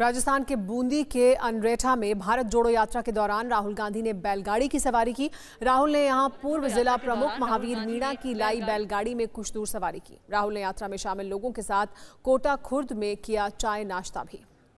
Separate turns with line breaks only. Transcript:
राजस्थान के बूंदी के अनरेठा में भारत जोड़ो यात्रा के दौरान राहुल गांधी ने बैलगाड़ी की सवारी की राहुल ने यहां पूर्व जिला प्रमुख महावीर मीणा की लाई बैलगाड़ी में कुछ दूर सवारी की राहुल ने यात्रा में शामिल लोगों के साथ कोटा खुर्द में किया चाय नाश्ता भी